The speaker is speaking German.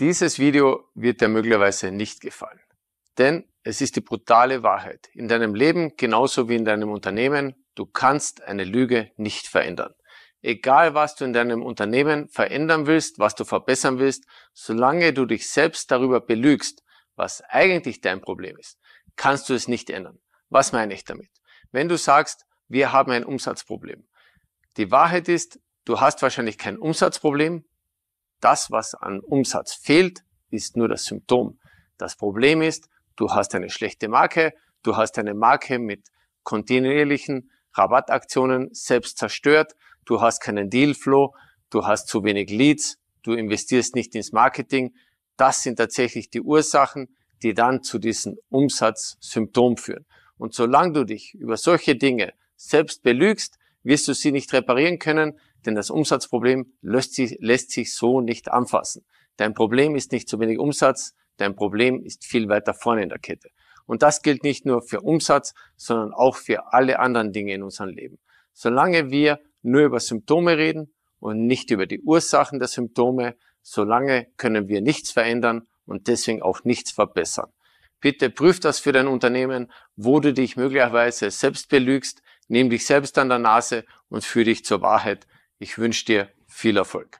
Dieses Video wird dir möglicherweise nicht gefallen. Denn es ist die brutale Wahrheit. In deinem Leben genauso wie in deinem Unternehmen, du kannst eine Lüge nicht verändern. Egal was du in deinem Unternehmen verändern willst, was du verbessern willst, solange du dich selbst darüber belügst, was eigentlich dein Problem ist, kannst du es nicht ändern. Was meine ich damit? Wenn du sagst, wir haben ein Umsatzproblem. Die Wahrheit ist, du hast wahrscheinlich kein Umsatzproblem, das, was an Umsatz fehlt, ist nur das Symptom. Das Problem ist, du hast eine schlechte Marke, du hast eine Marke mit kontinuierlichen Rabattaktionen selbst zerstört, du hast keinen Dealflow, du hast zu wenig Leads, du investierst nicht ins Marketing. Das sind tatsächlich die Ursachen, die dann zu diesem Umsatzsymptom führen. Und solange du dich über solche Dinge selbst belügst, wirst du sie nicht reparieren können, denn das Umsatzproblem lässt sich, lässt sich so nicht anfassen. Dein Problem ist nicht zu wenig Umsatz, dein Problem ist viel weiter vorne in der Kette. Und das gilt nicht nur für Umsatz, sondern auch für alle anderen Dinge in unserem Leben. Solange wir nur über Symptome reden und nicht über die Ursachen der Symptome, solange können wir nichts verändern und deswegen auch nichts verbessern. Bitte prüf das für dein Unternehmen, wo du dich möglicherweise selbst belügst, nimm dich selbst an der Nase und führe dich zur Wahrheit. Ich wünsche dir viel Erfolg.